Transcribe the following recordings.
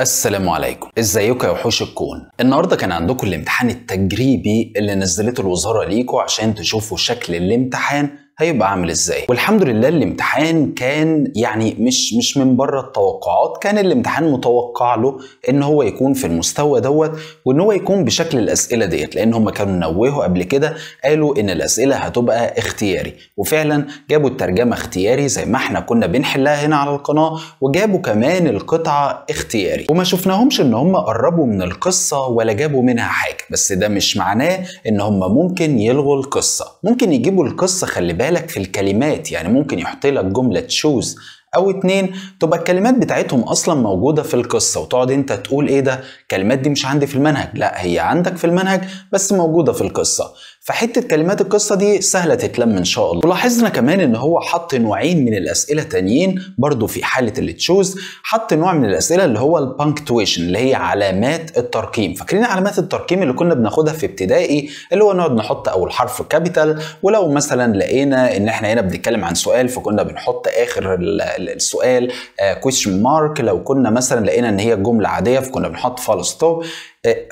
السلام عليكم ازيكم يا وحوش الكون النهارده كان عندكم الامتحان التجريبي اللي نزلته الوزاره ليكم عشان تشوفوا شكل الامتحان هيبقى عامل ازاي والحمد لله الامتحان كان يعني مش مش من بره التوقعات كان الامتحان متوقع له ان هو يكون في المستوى دوت وان هو يكون بشكل الاسئله ديت لان هم كانوا نوهوا قبل كده قالوا ان الاسئله هتبقى اختياري وفعلا جابوا الترجمه اختياري زي ما احنا كنا بنحلها هنا على القناه وجابوا كمان القطعه اختياري وما شفناهمش ان هم قربوا من القصه ولا جابوا منها حاجه بس ده مش معناه ان هم ممكن يلغوا القصه ممكن يجيبوا القصه خلي بالك بالك في الكلمات يعني ممكن يحط لك جمله تشوز او اتنين تبقى الكلمات بتاعتهم اصلا موجوده في القصه وتقعد انت تقول ايه ده الكلمات دي مش عندي في المنهج لا هي عندك في المنهج بس موجوده في القصه فحته كلمات القصه دي سهله تتلم ان شاء الله ولاحظنا كمان ان هو حط نوعين من الاسئله تانيين برضو في حاله اللي تشوز حط نوع من الاسئله اللي هو البانكتويشن اللي هي علامات الترقيم فاكرين علامات الترقيم اللي كنا بناخدها في ابتدائي اللي هو نقعد نحط اول حرف كابيتال ولو مثلا لقينا ان احنا هنا بنتكلم عن سؤال فكنا بنحط اخر السؤال كويشن آه، مارك لو كنا مثلا لقينا ان هي جمله عاديه فكنا بنحط فول ستوب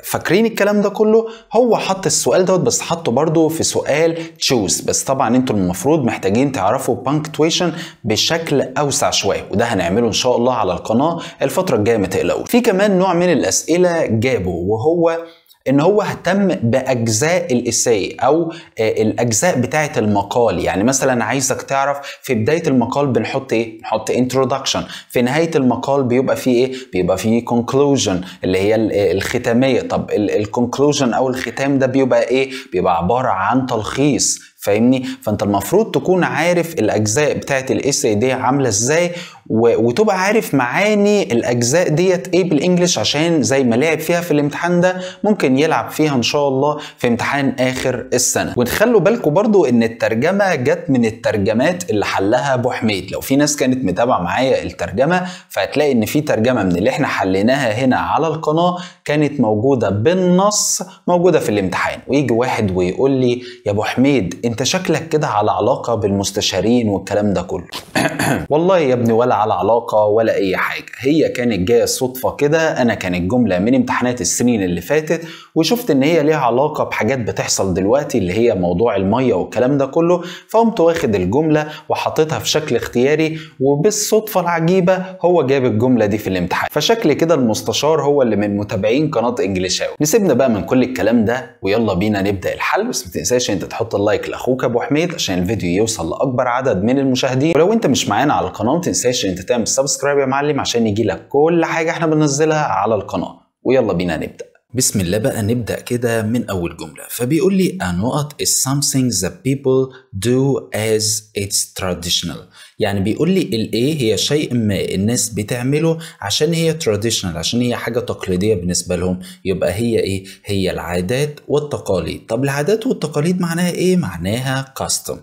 فاكرين الكلام ده كله هو حط السؤال دوت بس حطه برضه في سؤال تشوز بس طبعا انتوا المفروض محتاجين تعرفوا بانكتويشن بشكل اوسع شويه وده هنعمله ان شاء الله على القناه الفتره الجايه ما تقلقوش في كمان نوع من الاسئله جابه وهو ان هو اهتم باجزاء الاساي او آه، الاجزاء بتاعه المقال يعني مثلا عايزك تعرف في بدايه المقال بنحط ايه بنحط انترودكشن في نهايه المقال بيبقى فيه ايه بيبقى فيه كونكلوجن اللي هي آه، الختاميه طب الكونكلوجن او الختام ده بيبقى ايه بيبقى عباره عن تلخيص فاهمني فانت المفروض تكون عارف الاجزاء بتاعه الاساي دي عامله ازاي وتبقى عارف معاني الاجزاء ديت ايه بالانجلش عشان زي ما لعب فيها في الامتحان ده ممكن يلعب فيها ان شاء الله في امتحان اخر السنه وتخلوا بالكم برضو ان الترجمه جت من الترجمات اللي حلها ابو حميد لو في ناس كانت متابعه معايا الترجمه فهتلاقي ان في ترجمه من اللي احنا حليناها هنا على القناه كانت موجوده بالنص موجوده في الامتحان ويجي واحد ويقول لي يا ابو حميد انت شكلك كده على علاقه بالمستشارين والكلام ده كله والله يا ابني ولا على علاقه ولا اي حاجه هي كانت جايه صدفه كده انا كانت جمله من امتحانات السنين اللي فاتت وشفت ان هي ليها علاقه بحاجات بتحصل دلوقتي اللي هي موضوع الميه والكلام ده كله فقمت واخد الجمله وحطيتها في شكل اختياري وبالصدفه العجيبه هو جاب الجمله دي في الامتحان فشكل كده المستشار هو اللي من متابعين قناه أوي نسيبنا بقى من كل الكلام ده ويلا بينا نبدا الحل بس ما تنساش انت تحط اللايك لاخوك ابو حميد عشان الفيديو يوصل لاكبر عدد من المشاهدين ولو انت مش معانا على القناه ما تنساش تنساش انت تعمل سبسكرايب يا معلم عشان يجي لك كل حاجه احنا بننزلها على القناه ويلا بينا نبدا بسم الله بقى نبدأ كده من أول جملة فبيقول لي a نقط is something the people do as it's traditional يعني بيقول لي الايه هي شيء ما الناس بتعمله عشان هي traditional عشان هي حاجة تقليدية بالنسبة لهم يبقى هي ايه هي العادات والتقاليد طب العادات والتقاليد معناها ايه معناها custom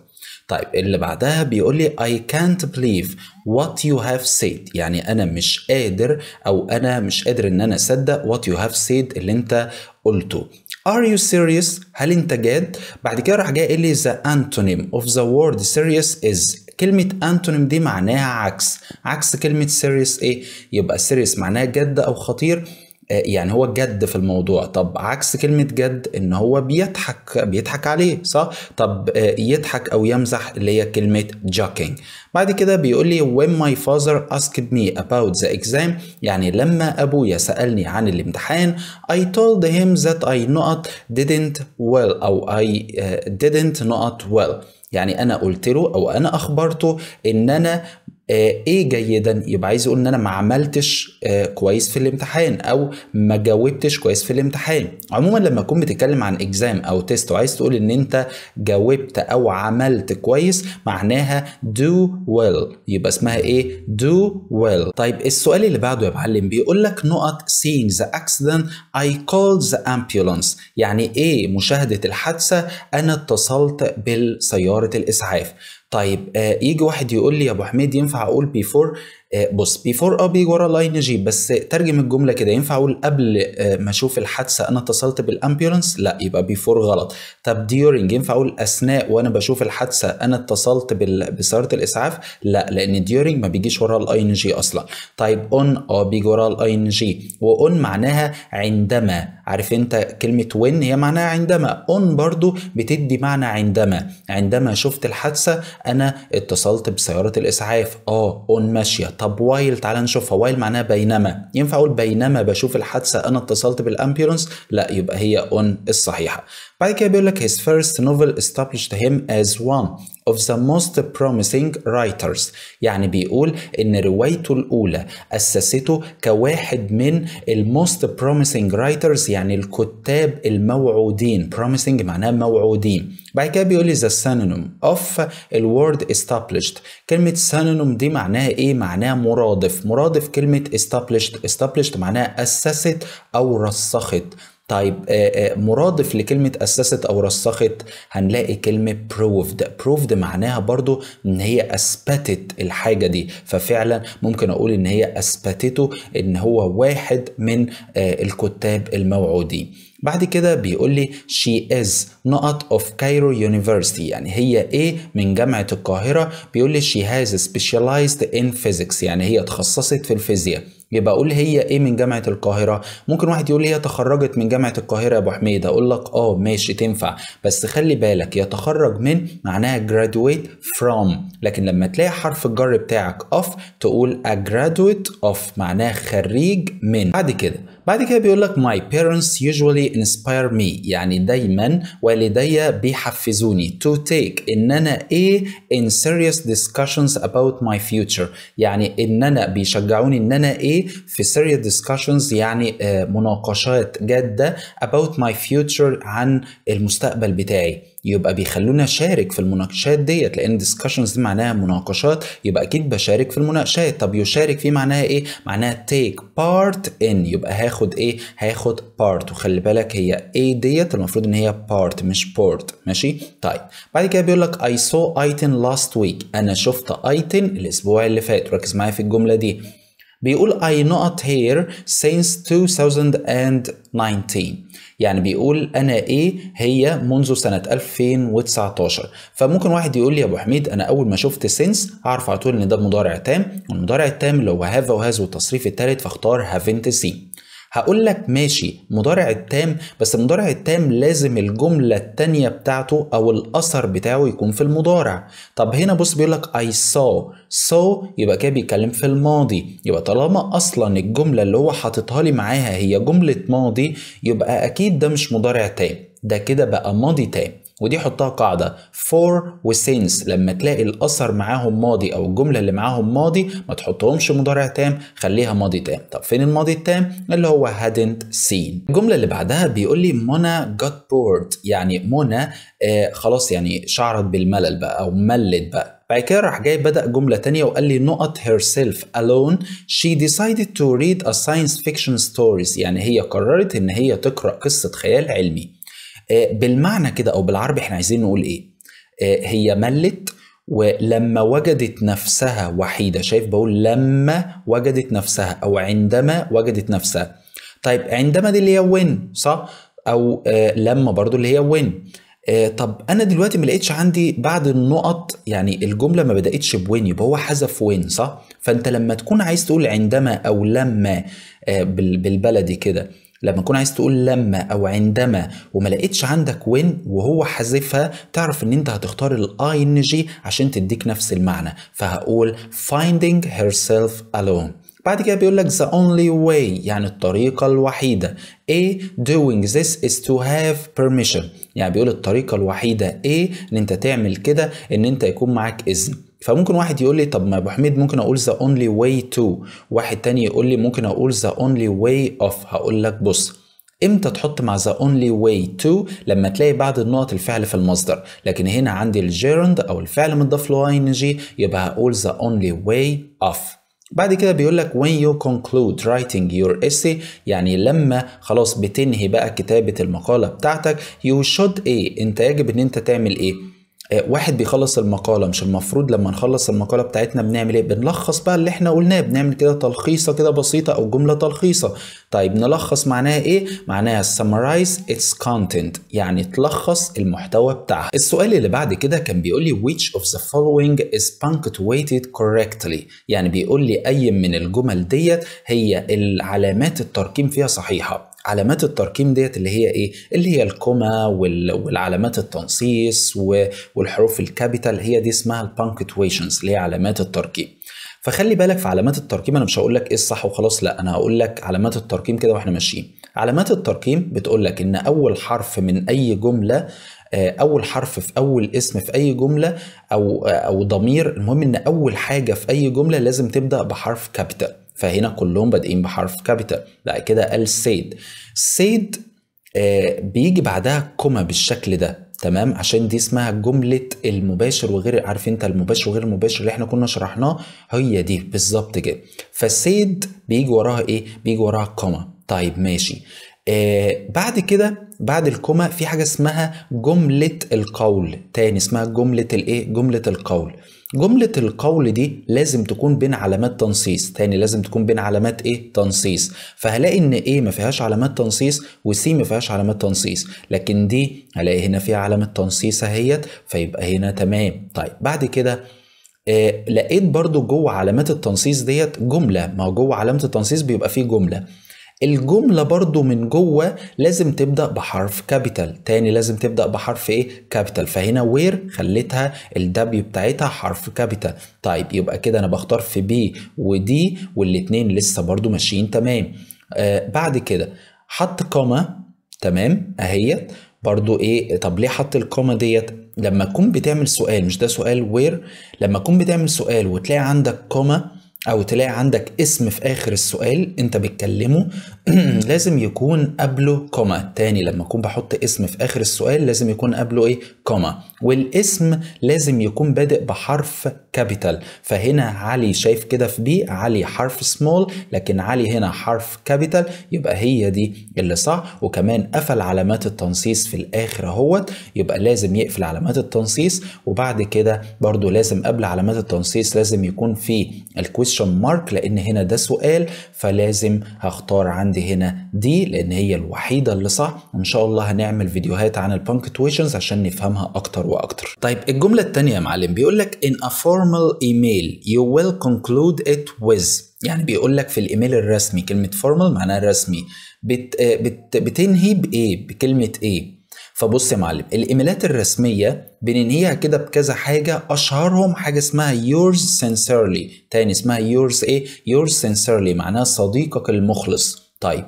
طيب اللي بعدها بيقول لي I can't believe what you have said يعني أنا مش قادر أو أنا مش قادر إن أنا أصدق what you have said اللي أنت قلته Are you serious؟ هل أنت جاد؟ بعد كده راح جاي قال لي the antonym of the word serious is كلمة antonym دي معناها عكس عكس كلمة serious ايه يبقى serious معناها جد او خطير آه، يعني هو جد في الموضوع طب عكس كلمة جد ان هو بيضحك بيضحك عليه صح طب آه، يضحك او يمزح اللي هي كلمة جاكينج بعد كده بيقول لي when my father asked me about the exam يعني لما ابويا سألني عن الامتحان I told him that I not didn't well او I آه، didn't not well يعني انا قلت له او انا اخبرته ان انا آه، ايه جيدا يبقى عايز يقول ان انا ما عملتش آه، كويس في الامتحان او ما جاوبتش كويس في الامتحان عموما لما تكون بتتكلم عن اكزام او تيست وعايز تقول ان انت جاوبت او عملت كويس معناها do well يبقى اسمها ايه do well طيب السؤال اللي بعده يا معلم بيقول لك نقط seeing the accident I called the ambulance يعني ايه مشاهدة الحادثة انا اتصلت بالسيارة الاسعاف طيب آه، يجي واحد يقول لي يا ابو حميد ينفع اقول بيفور آه، بص بيفور اه بيجي ورا لاين جي بس ترجم الجمله كده ينفع اقول قبل آه، ما اشوف الحادثه انا اتصلت بالامبيولانس لا يبقى بيفور غلط طب ديورنج ينفع اقول اثناء وانا بشوف الحادثه انا اتصلت بسياره الاسعاف لا لان ديورنج ما بيجيش ورا الاي ان جي اصلا طيب اون اه بيجي ورا الاي ان جي واون معناها عندما عارف انت كلمه وين هي معناها عندما اون برضو بتدي معنى عندما عندما شفت الحادثه انا اتصلت بسياره الاسعاف اه اون ماشيه طب وايل تعالى نشوفها وايل معناها بينما ينفع اقول بينما بشوف الحادثه انا اتصلت بالامبيرنس لا يبقى هي اون الصحيحه بعد كده بيقول لك his first novel established him as one of the most promising writers يعني بيقول ان روايته الاولى اسسته كواحد من الموست promising writers يعني الكتاب الموعودين promising معناه موعودين بعد كده بيقول لي the synonym of الوورد established كلمة synonym دي معناها ايه؟ معناها مرادف مرادف كلمة established established معناها اسست او رسخت طيب آه، آه، مرادف لكلمة أسست أو رسخت هنلاقي كلمة proved proved معناها برضو إن هي أثبتت الحاجة دي ففعلا ممكن أقول إن هي أثبتته إن هو واحد من آه، الكتاب الموعودين بعد كده بيقول لي she is نقط of Cairo University يعني هي ايه من جامعة القاهرة بيقول لي she has specialized in physics يعني هي تخصصت في الفيزياء يبقى اقول هي ايه من جامعه القاهره ممكن واحد يقول هي تخرجت من جامعه القاهره يا ابو حميد اقول لك اه ماشي تنفع بس خلي بالك يتخرج من معناها graduate from لكن لما تلاقي حرف الجر بتاعك off تقول a graduate of معناه خريج من بعد كده بعد كده بيقول لك my parents usually inspire me يعني دايما والدي بيحفزوني to take ان انا ايه in serious discussions about my future يعني ان انا بيشجعوني ان انا ايه في serious discussions يعني آه, مناقشات جاده about my future عن المستقبل بتاعي يبقى بيخلونا اشارك في المناقشات ديت لان discussions دي معناها مناقشات يبقى اكيد بشارك في المناقشات طب يشارك فيه معناها ايه معناها take part in يبقى هاخد ايه هاخد part وخلي بالك هي ايه ديت المفروض ان هي part مش port ماشي طيب بعد كده بيقول لك I saw item last week انا شفت item الاسبوع اللي فات ركز معايا في الجمله دي بيقول I not here since 2019 يعني بيقول أنا إيه هي منذ سنة 2019 فممكن واحد يقول لي يا أبو حميد أنا أول ما شفت since هعرف على طول إن ده مضارع تام والمضارع التام اللي هو have وهاز والتصريف الثالث فاختار haven't seen هقول لك ماشي مضارع التام بس المضارع التام لازم الجملة التانية بتاعته أو الأثر بتاعه يكون في المضارع طب هنا بص بيقول لك I سو saw يبقى كده بيتكلم في الماضي يبقى طالما أصلا الجملة اللي هو حاططها لي معاها هي جملة ماضي يبقى أكيد ده مش مضارع تام ده كده بقى ماضي تام ودي حطها قاعدة for وسينس لما تلاقي الأثر معاهم ماضي أو الجملة اللي معاهم ماضي ما تحطهمش مضارع تام خليها ماضي تام طب فين الماضي التام اللي هو hadn't seen الجملة اللي بعدها بيقول لي منى got bored يعني منى آه خلاص يعني شعرت بالملل بقى أو ملت بقى بعد كده راح جاي بدأ جملة تانية وقال لي نقط herself alone she decided to read a science fiction stories يعني هي قررت إن هي تقرأ قصة خيال علمي آه، بالمعنى كده او بالعربي احنا عايزين نقول ايه آه، هي ملت ولما وجدت نفسها وحيدة شايف بقول لما وجدت نفسها أو عندما وجدت نفسها طيب عندما دي اللي هي وين صح أو آه لما برضو اللي هي وين آه طب أنا دلوقتي ما لقيتش عندي بعد النقط يعني الجملة ما بدأتش بوين يبقى هو حذف وين صح فأنت لما تكون عايز تقول عندما أو لما آه بالبلدي كده لما تكون عايز تقول لما او عندما وما لقيتش عندك وين وهو حذفها تعرف ان انت هتختار الاي ان جي عشان تديك نفس المعنى فهقول finding herself alone بعد كده بيقول لك the only way يعني الطريقة الوحيدة A doing this is to have permission يعني بيقول الطريقة الوحيدة A ان انت تعمل كده ان انت يكون معاك اذن فممكن واحد يقول لي طب ما ابو حميد ممكن اقول ذا اونلي واي تو واحد تاني يقول لي ممكن اقول ذا اونلي واي اوف هقول لك بص امتى تحط مع ذا اونلي واي تو لما تلاقي بعد النقط الفعل في المصدر لكن هنا عندي الجيرند او الفعل متضاف له ان جي يبقى هقول ذا اونلي واي اوف بعد كده بيقول لك when you conclude writing your essay يعني لما خلاص بتنهي بقى كتابة المقالة بتاعتك you should ايه انت يجب ان انت تعمل ايه واحد بيخلص المقاله مش المفروض لما نخلص المقاله بتاعتنا بنعمل ايه بنلخص بقى اللي احنا قلناه بنعمل كده تلخيصه كده بسيطه او جمله تلخيصه طيب نلخص معناها ايه معناها summarize its content يعني تلخص المحتوى بتاعها السؤال اللي بعد كده كان بيقول لي which of the following is punctuated correctly يعني بيقول لي اي من الجمل ديت هي العلامات الترقيم فيها صحيحه علامات الترقيم ديت اللي هي ايه اللي هي الكوما والعلامات التنصيص والحروف الكابيتال هي دي اسمها البانكتويشنز اللي هي علامات الترقيم فخلي بالك في علامات الترقيم انا مش هقول لك ايه الصح وخلاص لا انا هقول لك علامات الترقيم كده واحنا ماشيين علامات الترقيم بتقول لك ان اول حرف من اي جمله آه، اول حرف في اول اسم في اي جمله او آه، او ضمير المهم ان اول حاجه في اي جمله لازم تبدا بحرف كابيتال فهنا كلهم بادئين بحرف كابيتال لا كده قال سيد سيد آه بيجي بعدها كوما بالشكل ده تمام عشان دي اسمها جملة المباشر وغير عارف انت المباشر وغير المباشر اللي احنا كنا شرحناه هي دي بالظبط كده فالسيد بيجي وراها ايه؟ بيجي وراها كوما طيب ماشي آه بعد كده بعد الكوما في حاجة اسمها جملة القول تاني اسمها جملة الايه؟ جملة القول جملة القول دي لازم تكون بين علامات تنصيص تاني لازم تكون بين علامات ايه تنصيص فهلاقي ان ايه ما فيهاش علامات تنصيص وسي ما فيهاش علامات تنصيص لكن دي هلاقي هنا فيها علامة تنصيص اهيت فيبقى هنا تمام طيب بعد كده آه لقيت برضو جوه علامات التنصيص ديت جملة ما هو جوه علامة التنصيص بيبقى فيه جملة الجملة برضو من جوه لازم تبدأ بحرف كابيتال تاني لازم تبدأ بحرف ايه كابيتال فهنا وير خليتها الدبليو بتاعتها حرف كابيتال طيب يبقى كده انا بختار في بي ودي والاتنين لسه برضو ماشيين تمام آه بعد كده حط كومة تمام اهيت برضو ايه طب ليه حط الكومة ديت لما تكون بتعمل سؤال مش ده سؤال وير لما تكون بتعمل سؤال وتلاقي عندك كوما او تلاقي عندك اسم في اخر السؤال انت بتكلمه لازم يكون قبله كوما تاني لما اكون بحط اسم في اخر السؤال لازم يكون قبله ايه كوما والاسم لازم يكون بادئ بحرف كابيتال فهنا علي شايف كده في بي علي حرف سمول لكن علي هنا حرف كابيتال يبقى هي دي اللي صح وكمان قفل علامات التنصيص في الاخر اهوت يبقى لازم يقفل علامات التنصيص وبعد كده برضو لازم قبل علامات التنصيص لازم يكون في الكويس question مارك لان هنا ده سؤال فلازم هختار عندي هنا دي لان هي الوحيده اللي صح ان شاء الله هنعمل فيديوهات عن البانكتويشنز عشان نفهمها اكتر واكتر طيب الجمله الثانيه يا معلم بيقول لك in a formal email you will conclude it with يعني بيقول لك في الايميل الرسمي كلمه formal معناها رسمي بت بت بتنهي بايه بكلمه ايه فبص يا معلم الايميلات الرسميه بننهيها كده بكذا حاجه اشهرهم حاجه اسمها yours sincerely تاني اسمها yours ايه yours sincerely معناها صديقك المخلص طيب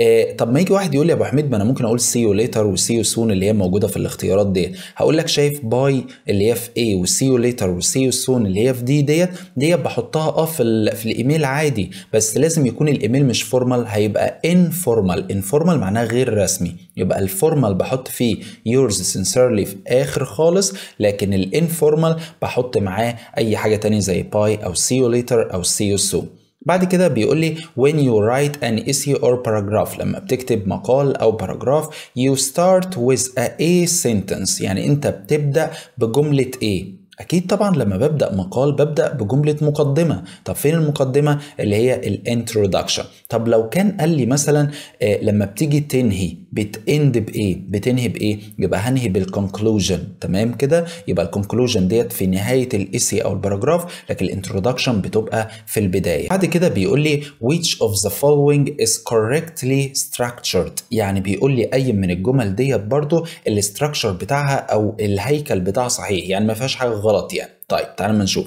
آه، طب ما يجي واحد يقول لي يا ابو حميد ما انا ممكن اقول سي يو ليتر وسي يو سون اللي هي موجوده في الاختيارات ديت هقول لك شايف باي اللي هي في اي وسي يو ليتر وسي يو سون اللي هي في دي ديت ديت بحطها اه في, في الايميل عادي بس لازم يكون الايميل مش فورمال هيبقى انفورمال انفورمال معناه غير رسمي يبقى الفورمال بحط فيه يورز سنسيرلي في اخر خالص لكن الانفورمال بحط معاه اي حاجه تانية زي باي او سي يو ليتر او سي يو سون بعد كده بيقول لي when you write an essay or paragraph لما بتكتب مقال أو paragraph you start with a A sentence يعني أنت بتبدأ بجملة ايه أكيد طبعا لما ببدأ مقال ببدأ بجملة مقدمة طب فين المقدمة اللي هي الانترودكشن طب لو كان قال لي مثلا آه، لما بتيجي تنهي بتاند بايه بتنهي بايه يبقى هنهي بالكونكلوجن تمام كده يبقى الكونكلوجن ديت في نهايه الاسي او الباراجراف لكن الانترودكشن بتبقى في البدايه بعد كده بيقول لي which of the following is correctly structured يعني بيقول لي اي من الجمل ديت برضو الاستراكشر بتاعها او الهيكل بتاعها صحيح يعني ما فيهاش حاجه غلط يعني طيب تعالى ما نشوف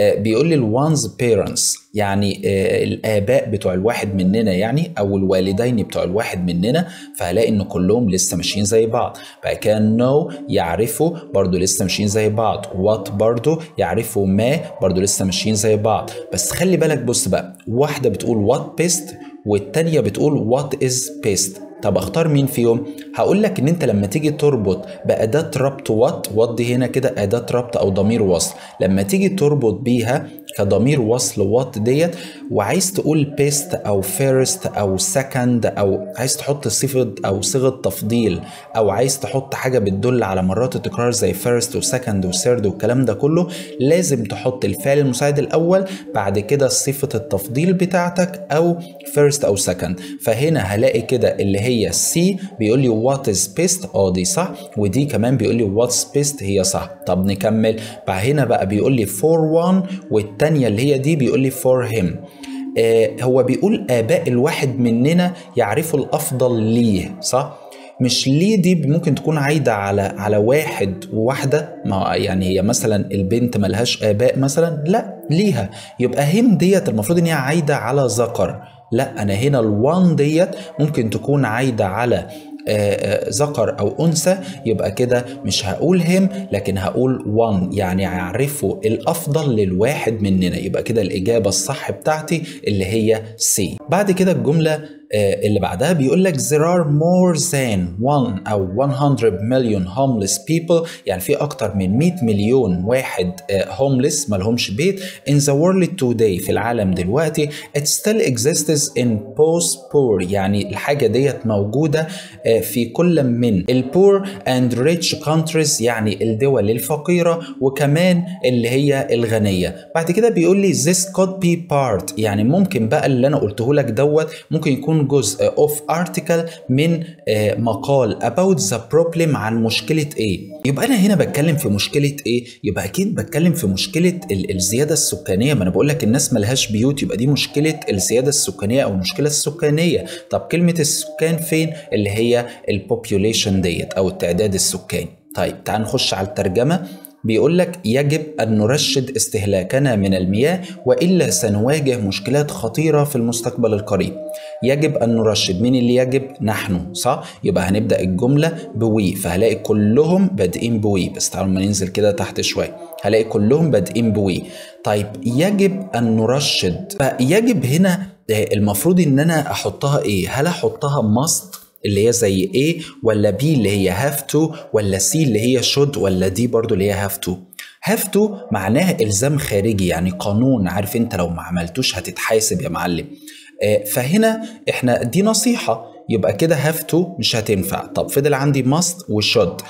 آه، بيقول لي الوانز بيرنتس يعني آه، الاباء بتوع الواحد مننا يعني او الوالدين بتوع الواحد مننا فهلاقي ان كلهم لسه ماشيين زي بعض بعد كده نو يعرفوا برضو لسه ماشيين زي بعض وات برضو يعرفوا ما برضو لسه ماشيين زي بعض بس خلي بالك بص بقى واحده بتقول وات بيست والتانيه بتقول وات از بيست طب اختار مين فيهم هقول لك ان انت لما تيجي تربط باداه ربط وات وات دي هنا كده اداه ربط او ضمير وصل لما تيجي تربط بيها كضمير وصل وات ديت وعايز تقول بيست او فيرست او سكند او عايز تحط صفه او صيغه تفضيل او عايز تحط حاجه بتدل على مرات التكرار زي فيرست وسكند وثيرد والكلام ده كله لازم تحط الفعل المساعد الاول بعد كده صفه التفضيل بتاعتك او فيرست او سكند فهنا هلاقي كده اللي هي سي بيقول لي وات از بيست اه دي صح ودي كمان بيقول لي واتس بيست هي صح طب نكمل بقى هنا بقى بيقول لي فور وان والتاني الثانية اللي هي دي بيقول لي for him آه، هو بيقول آباء الواحد مننا يعرفوا الأفضل ليه صح؟ مش ليه دي ممكن تكون عايدة على على واحد وواحدة ما يعني هي مثلا البنت ملهاش آباء مثلا لا ليها يبقى هم ديت المفروض إن هي عايدة على ذكر لا أنا هنا الوان ديت ممكن تكون عايدة على آه، آه، ذكر او انثى يبقى كده مش هقول هم لكن هقول وان يعني اعرفه الافضل للواحد مننا يبقى كده الاجابه الصح بتاعتي اللي هي سي بعد كده الجمله آه، اللي بعدها بيقول لك there are more than one او 100 million homeless people يعني في اكتر من 100 مليون واحد آه، homeless مالهمش بيت in the world today في العالم دلوقتي it still exists in post poor يعني الحاجه ديت موجوده آه، في كل من البور and rich countries يعني الدول الفقيره وكمان اللي هي الغنيه بعد كده بيقول لي this could be part يعني ممكن بقى اللي انا قلته لك دوت ممكن يكون يكون جزء اوف ارتكل من آه، مقال about the problem عن مشكله ايه يبقى انا هنا بتكلم في مشكله ايه يبقى اكيد بتكلم في مشكله الزياده السكانيه ما انا بقول لك الناس ملهاش بيوت يبقى دي مشكله الزياده السكانيه او المشكله السكانيه طب كلمه السكان فين اللي هي البوبيوليشن ديت او التعداد السكاني طيب تعال نخش على الترجمه بيقول لك يجب أن نرشد استهلاكنا من المياه وإلا سنواجه مشكلات خطيرة في المستقبل القريب يجب أن نرشد مين اللي يجب نحن صح يبقى هنبدأ الجملة بوي فهلاقي كلهم بادئين بوي بس تعالوا ما ننزل كده تحت شوية هلاقي كلهم بادئين بوي طيب يجب أن نرشد فيجب هنا آه، المفروض ان انا احطها ايه هل احطها ماست اللي هي زي A ولا B اللي هي have to ولا C اللي هي should ولا D برضو اللي هي have to have to معناها إلزام خارجي يعني قانون عارف أنت لو ما عملتوش هتتحاسب يا معلم آه، فهنا احنا دي نصيحة يبقى كده have to مش هتنفع طب فضل عندي must و should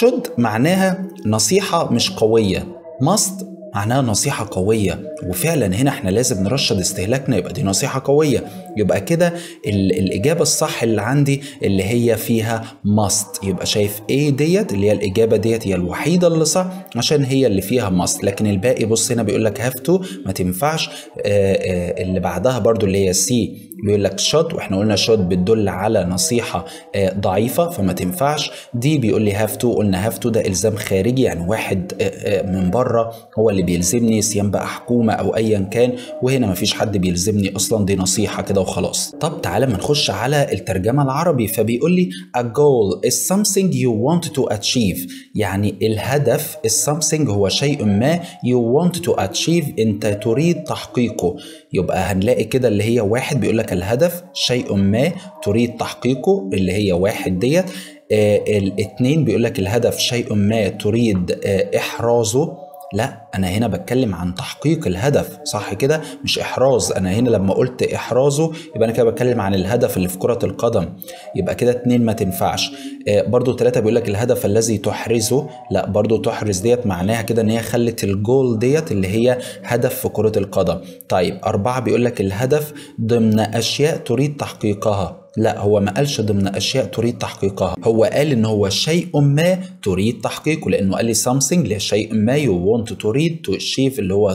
should معناها نصيحة مش قوية must معناها نصيحة قوية وفعلا هنا احنا لازم نرشد استهلاكنا يبقى دي نصيحة قوية يبقى كده الإجابة الصح اللي عندي اللي هي فيها ماست يبقى شايف ايه ديت اللي هي الإجابة ديت هي الوحيدة اللي صح عشان هي اللي فيها ماست لكن الباقي بص هنا بيقول لك هاف تو ما تنفعش آآ آآ اللي بعدها برضو اللي هي سي بيقول لك شوت واحنا قلنا شوت بتدل على نصيحه آه، ضعيفه فما تنفعش دي بيقول لي هاف تو قلنا هاف تو ده الزام خارجي يعني واحد آه، آه، من بره هو اللي بيلزمني سيان بقى حكومه او ايا كان وهنا ما فيش حد بيلزمني اصلا دي نصيحه كده وخلاص طب تعالى ما نخش على الترجمه العربي فبيقول لي a goal is something you want to achieve يعني الهدف is something هو شيء ما you want to achieve انت تريد تحقيقه يبقى هنلاقي كده اللي هي واحد بيقول لك الهدف شيء ما تريد تحقيقه اللي هي واحد ديت آه الاتنين بيقول لك الهدف شيء ما تريد آه إحرازه لا انا هنا بتكلم عن تحقيق الهدف صح كده مش احراز انا هنا لما قلت احرازه يبقى انا كده بتكلم عن الهدف اللي في كره القدم يبقى كده اتنين ما تنفعش آه، برضو تلاته بيقول لك الهدف الذي تحرزه لا برضو تحرز ديت معناها كده ان هي خلت الجول ديت اللي هي هدف في كرة القدم طيب أربعة بيقول لك الهدف ضمن أشياء تريد تحقيقها لا هو ما قالش ضمن اشياء تريد تحقيقها هو قال ان هو شيء ما تريد تحقيقه لانه قال لي something لشيء ما you want ريد to achieve اللي هو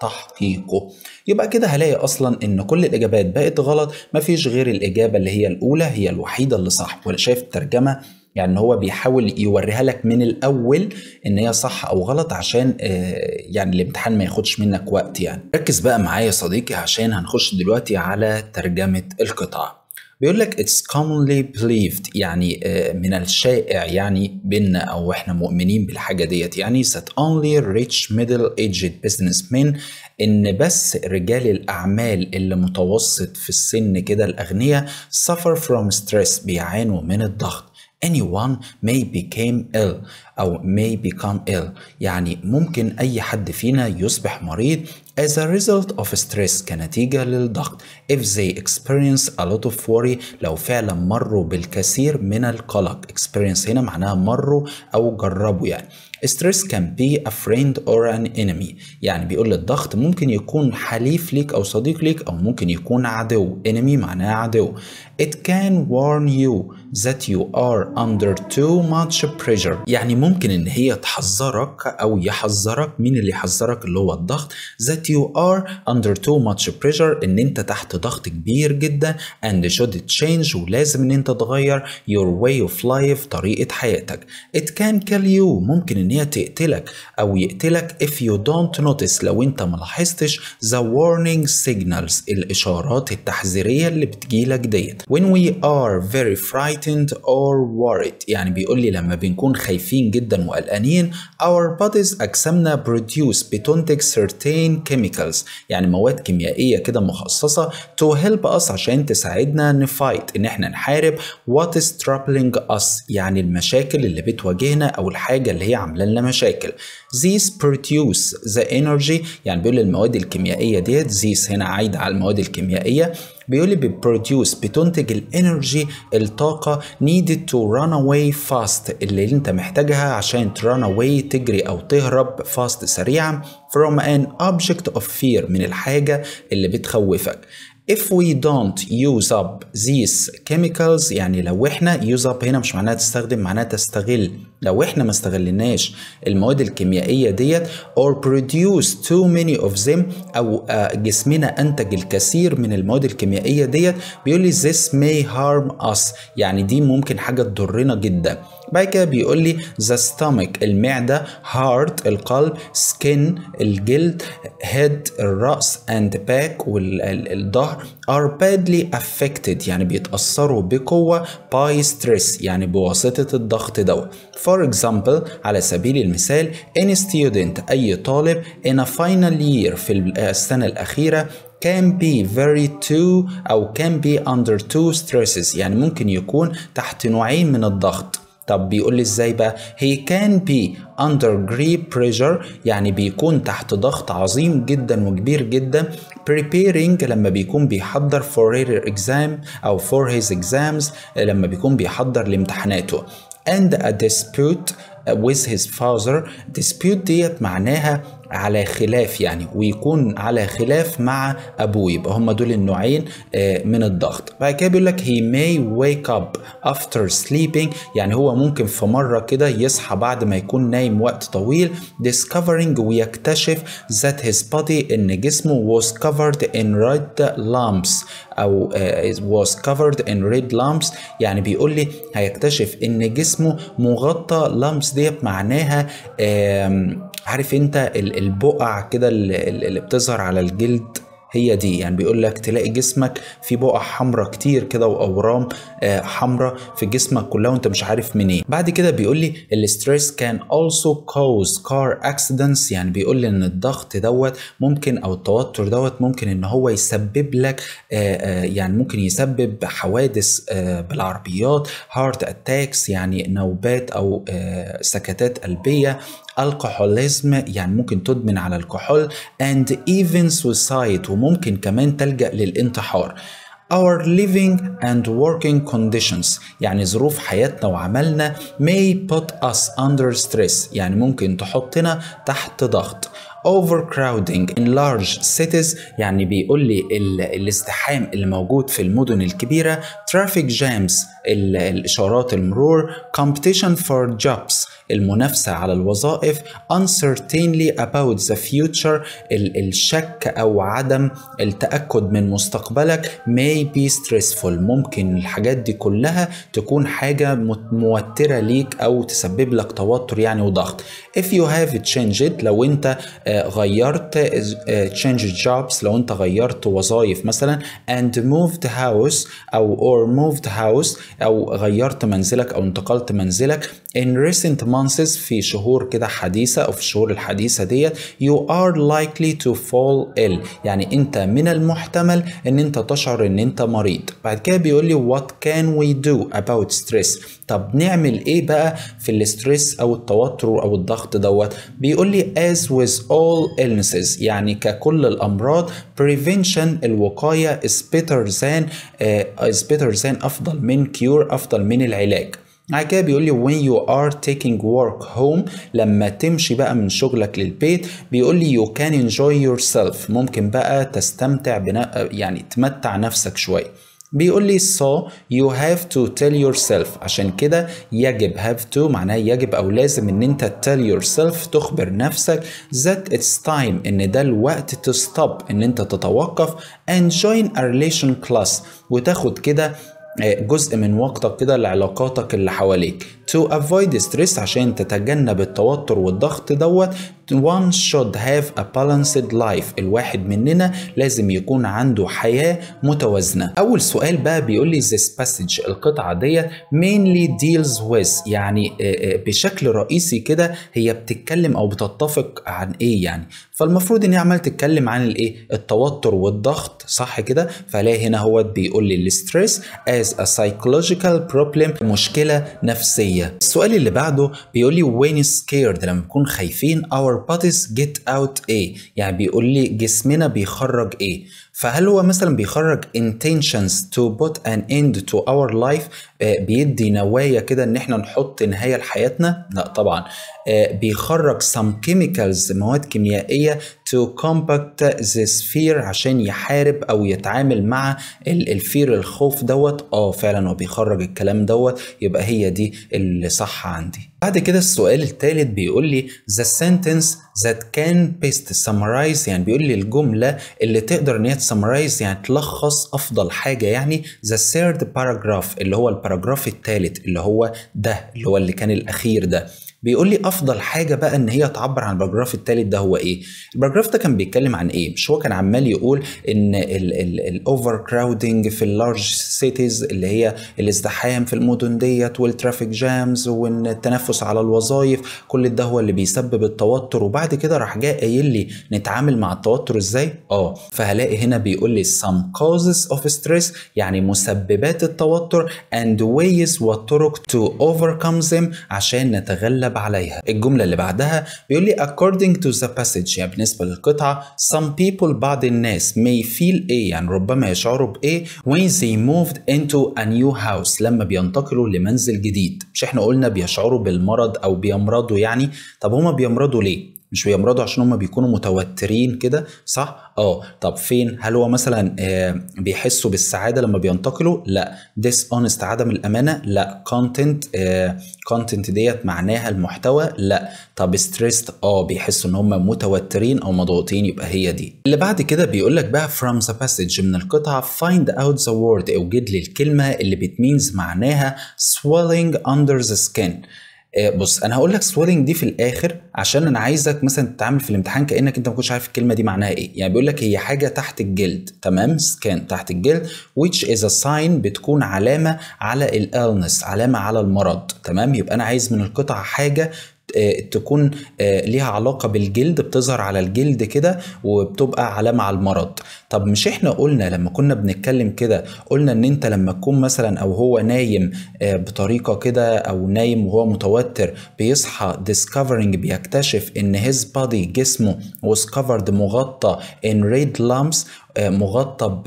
تحقيقه يبقى كده هلاقي اصلا ان كل الاجابات بقت غلط مفيش غير الاجابه اللي هي الاولى هي الوحيده اللي صح ولا شايف الترجمه يعني هو بيحاول يوريها لك من الاول ان هي صح او غلط عشان آه، يعني الامتحان ما ياخدش منك وقت يعني ركز بقى معايا يا صديقي عشان هنخش دلوقتي على ترجمه القطعه بيقول لك اتس commonly بليفد يعني آه، من الشائع يعني بينا او احنا مؤمنين بالحاجه ديت يعني اونلي ريتش ميدل middle بزنس مان ان بس رجال الاعمال اللي متوسط في السن كده الاغنياء سفر فروم ستريس بيعانوا من الضغط anyone may became ill أو may become ill يعني ممكن أي حد فينا يصبح مريض as a result of stress كنتيجة للضغط if they experience a lot of worry لو فعلا مروا بالكثير من القلق experience هنا معناها مروا أو جربوا يعني stress can be a friend or an enemy يعني بيقول الضغط ممكن يكون حليف ليك أو صديق ليك أو ممكن يكون عدو enemy معناها عدو it can warn you that you are under too much pressure يعني ممكن ان هي تحذرك او يحذرك مين اللي يحذرك اللي هو الضغط that you are under too much pressure ان انت تحت ضغط كبير جدا and should change ولازم ان انت تغير your way of life طريقة حياتك it can kill you ممكن ان هي تقتلك او يقتلك if you don't notice لو انت ملاحظتش the warning signals الاشارات التحذيرية اللي بتجيلك ديت when we are very frightened frightened or worried يعني بيقول لي لما بنكون خايفين جدا وقلقانين our bodies أجسامنا produce بتنتج certain chemicals يعني مواد كيميائية كده مخصصة to help us عشان تساعدنا نفايت إن احنا نحارب what is troubling us يعني المشاكل اللي بتواجهنا أو الحاجة اللي هي عاملة لنا مشاكل these produce the energy يعني بيقول المواد الكيميائية ديت these هنا عايدة على المواد الكيميائية بيقول لي بتبروديوس بتنتج الانرجي الطاقة needed to run away fast اللي انت محتاجها عشان ترن away تجري او تهرب fast سريعا from an object of fear من الحاجة اللي بتخوفك if we don't use up these chemicals يعني لو احنا use up هنا مش معناها تستخدم معناها تستغل لو احنا ما استغلناش المواد الكيميائية ديت or produce too many of them او آه، جسمنا انتج الكثير من المواد الكيميائية ديت بيقول لي this may harm us يعني دي ممكن حاجة تضرنا جدا بعد كده بيقول لي ذا stomach المعدة heart القلب skin الجلد head الرأس and back والظهر are badly affected يعني بيتأثروا بقوة by stress يعني بواسطة الضغط دوت for example على سبيل المثال any student أي طالب in a final year في آه، السنة الأخيرة can be very too أو can be under two stresses يعني ممكن يكون تحت نوعين من الضغط طب بيقول لي ازاي بقى he can be under great pressure يعني بيكون تحت ضغط عظيم جدا وكبير جدا preparing لما بيكون بيحضر for her exam او for his exams لما بيكون بيحضر لامتحاناته and a dispute with his father dispute ديت معناها على خلاف يعني ويكون على خلاف مع ابوه يبقى هم دول النوعين آه، من الضغط بعد كده بيقول لك he may wake up after sleeping يعني هو ممكن في مره كده يصحى بعد ما يكون نايم وقت طويل discovering ويكتشف that his body ان جسمه was covered in red lumps او آه، was covered in red lumps يعني بيقول لي هيكتشف ان جسمه مغطى لامبس ديت معناها عارف انت البقع كده اللي بتظهر على الجلد هي دي يعني بيقول لك تلاقي جسمك في بقع حمراء كتير كده واورام آه، حمراء في جسمك كلها وانت مش عارف منين بعد كده بيقول لي الاستريس كان also cause car accidents يعني بيقول لي ان الضغط دوت ممكن او التوتر دوت ممكن ان هو يسبب لك آه، آه، يعني ممكن يسبب حوادث بالعربيات هارت اتاكس يعني نوبات او سكتات قلبيه الكحوليزم يعني ممكن تدمن على الكحول and even suicide وممكن كمان تلجأ للانتحار our living and working conditions يعني ظروف حياتنا وعملنا may put us under stress يعني ممكن تحطنا تحت ضغط overcrowding in large cities يعني بيقول لي الازدحام اللي موجود في المدن الكبيرة traffic jams الإشارات المرور competition for jobs المنافسة على الوظائف uncertainly about the future الشك أو عدم التأكد من مستقبلك may be stressful ممكن الحاجات دي كلها تكون حاجة موترة ليك أو تسبب لك توتر يعني وضغط if you have changed لو أنت آه، غيرت آه، change jobs لو أنت غيرت وظائف مثلا and moved house أو or moved house أو غيرت منزلك أو انتقلت منزلك in recent months في شهور كده حديثة أو في الشهور الحديثة ديت you are likely to fall ill يعني أنت من المحتمل أن أنت تشعر أن أنت مريض بعد كده بيقول لي what can we do about stress طب نعمل إيه بقى في الاسترس أو التوتر أو الضغط دوت بيقول لي as with all illnesses يعني ككل الأمراض prevention الوقاية is better than uh, is better than أفضل من cure أفضل من العلاج بعد كده بيقول لي when you are taking work home لما تمشي بقى من شغلك للبيت بيقول لي you can enjoy yourself ممكن بقى تستمتع بنا يعني تمتع نفسك شويه بيقول لي so you have to tell yourself عشان كده يجب have to معناه يجب او لازم ان انت tell yourself تخبر نفسك that it's time ان ده الوقت to stop ان انت تتوقف and join a relation class وتاخد كده آه، جزء من وقتك كده لعلاقاتك اللي حواليك to avoid stress عشان تتجنب التوتر والضغط دوت one should have a balanced life الواحد مننا لازم يكون عنده حياة متوازنة أول سؤال بقى بيقول لي this passage القطعة دي mainly deals with يعني آه، آه، بشكل رئيسي كده هي بتتكلم أو بتتفق عن إيه يعني فالمفروض إن هي عمال تتكلم عن الإيه التوتر والضغط صح كده فلاقي هنا هو بيقول لي الستريس as a psychological problem مشكلة نفسية السؤال اللي بعده بيقول لي when scared لما بنكون خايفين our اور باديز جيت اوت ايه يعني بيقول لي جسمنا بيخرج ايه فهل هو مثلا بيخرج intentions to put an end to our life آه، بيدي نوايا كده ان احنا نحط نهايه لحياتنا؟ لا طبعا آه، بيخرج some chemicals مواد كيميائيه to compact the sphere عشان يحارب او يتعامل مع الفير الخوف دوت اه فعلا هو بيخرج الكلام دوت يبقى هي دي اللي صح عندي. بعد كده السؤال الثالث بيقول لي the sentence that can best summarize يعني بيقول لي الجمله اللي تقدر ان هي summarize يعني تلخص افضل حاجه يعني the third paragraph اللي هو الباراجراف الثالث اللي هو ده اللي هو اللي كان الاخير ده بيقول لي افضل حاجه بقى ان هي تعبر عن البراجراف الثالث ده هو ايه البراجراف ده كان بيتكلم عن ايه مش هو كان عمال يقول ان الاوفر كراودنج في اللارج سيتيز اللي هي الازدحام في المدن ديت والترافيك جامز وان التنافس على الوظائف كل ده هو اللي بيسبب التوتر وبعد كده راح جاء قايل لي نتعامل مع التوتر ازاي اه فهلاقي هنا بيقول لي some causes of stress يعني مسببات التوتر and ways وطرق to overcome them عشان نتغلب الكتاب عليها الجملة اللي بعدها بيقول لي according to the passage يعني بالنسبة للقطعة some people بعض الناس may feel ايه يعني ربما يشعروا بايه when they moved into a new house لما بينتقلوا لمنزل جديد مش احنا قلنا بيشعروا بالمرض او بيمرضوا يعني طب هما بيمرضوا ليه مش بيمرضوا عشان هم بيكونوا متوترين كده صح اه طب فين هل هو مثلا آه بيحسوا بالسعاده لما بينتقلوا لا ديس اونست عدم الامانه لا كونتنت كونتنت آه، ديت معناها المحتوى لا طب ستريسد اه بيحسوا ان هم متوترين او مضغوطين يبقى هي دي اللي بعد كده بيقول لك بقى فروم ذا باسج من القطعه فايند اوت ذا وورد اوجد لي الكلمه اللي بتمينز معناها swelling under the skin آه، بص انا هقول لك سوالينج دي في الاخر عشان انا عايزك مثلا تتعامل في الامتحان كانك انت ما كنتش عارف الكلمه دي معناها ايه يعني بيقول لك هي حاجه تحت الجلد تمام سكان تحت الجلد which is a sign بتكون علامه على الالنس علامه على المرض تمام يبقى انا عايز من القطعه حاجه آه، تكون آه، ليها علاقه بالجلد بتظهر على الجلد كده وبتبقى علامه على المرض طب مش احنا قلنا لما كنا بنتكلم كده قلنا ان انت لما تكون مثلا او هو نايم آه، بطريقه كده او نايم وهو متوتر بيصحى ديسكفرنج بيكتشف ان هيز بادي جسمه was covered مغطى ان ريد لامس مغطى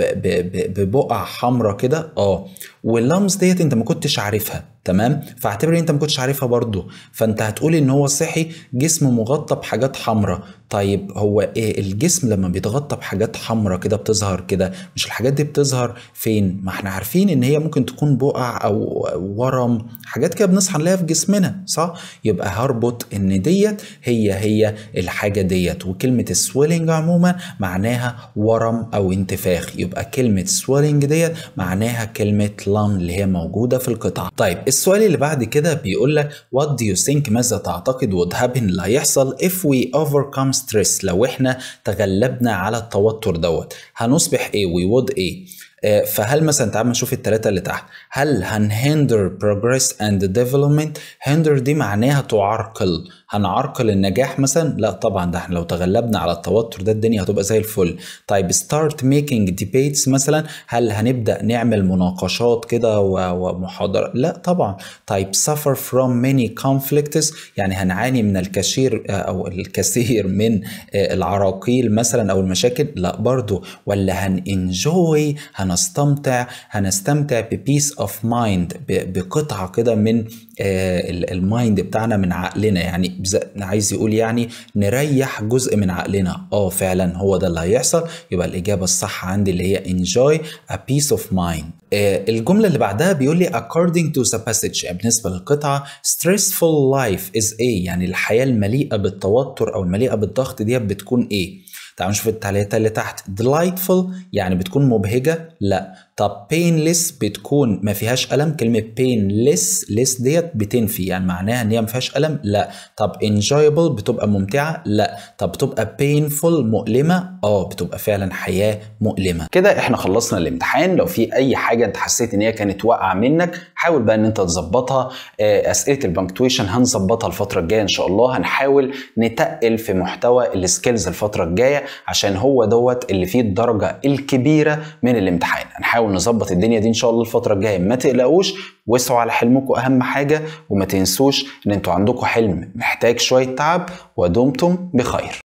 ببقع حمراء كده اه واللامس ديت انت ما كنتش عارفها تمام فاعتبر ان انت ما كنتش عارفها برضه فانت هتقول ان هو صحي جسم مغطى بحاجات حمراء طيب هو إيه الجسم لما بيتغطى بحاجات حمراء كده بتظهر كده مش الحاجات دي بتظهر فين ما احنا عارفين ان هي ممكن تكون بقع او ورم حاجات كده بنصحى نلاقيها في جسمنا صح يبقى هربط ان ديت هي هي الحاجه ديت وكلمه السويلنج عموما معناها ورم او انتفاخ يبقى كلمه سويلنج ديت معناها كلمه لام اللي هي موجوده في القطعه طيب السؤال اللي بعد كده بيقول لك what do you think ماذا تعتقد would happen اللي هيحصل if we overcome stress لو احنا تغلبنا على التوتر دوت هنصبح ايه we would ايه آه، فهل مثلا تعال نشوف الثلاثة اللي تحت هل هنهندر بروجريس اند ديفلوبمنت هندر دي معناها تعرقل هنعرقل النجاح مثلا لا طبعا ده احنا لو تغلبنا على التوتر ده الدنيا هتبقى زي الفل طيب ستارت ميكينج ديبيتس مثلا هل هنبدا نعمل مناقشات كده ومحاضره لا طبعا طيب سفر فروم ميني كونفليكتس يعني هنعاني من الكثير او الكثير من آه، العراقيل مثلا او المشاكل لا برضو ولا هنenjoy هنستمتع هنستمتع ببيس اوف مايند بقطعه كده من آه، المايند بتاعنا من عقلنا يعني عايز يقول يعني نريح جزء من عقلنا اه فعلا هو ده اللي هيحصل يبقى الاجابه الصح عندي اللي هي enjoy a peace of mind آه، الجمله اللي بعدها بيقول لي according to the passage يعني بالنسبه للقطعه stressful life is a يعني الحياه المليئه بالتوتر او المليئه بالضغط دي بتكون ايه تعالوا نشوف التعليقات اللي تحت delightful يعني بتكون مبهجه لا طب painless بتكون ما فيهاش ألم كلمة painless less ديت بتنفي يعني معناها إن هي ما فيهاش ألم لا طب enjoyable بتبقى ممتعة لا طب بتبقى painful مؤلمة اه بتبقى فعلا حياة مؤلمة كده احنا خلصنا الامتحان لو في أي حاجة أنت حسيت إن هي كانت واقعة منك حاول بقى إن أنت تظبطها آه، أسئلة البنكتويشن هنظبطها الفترة الجاية إن شاء الله هنحاول نتقل في محتوى السكيلز الفترة الجاية عشان هو دوت اللي فيه الدرجة الكبيرة من الامتحان هنحاول نحاول نظبط الدنيا دي ان شاء الله الفتره الجايه ما تقلقوش وسعوا على حلمكم اهم حاجه وما تنسوش ان انتوا عندكم حلم محتاج شويه تعب ودمتم بخير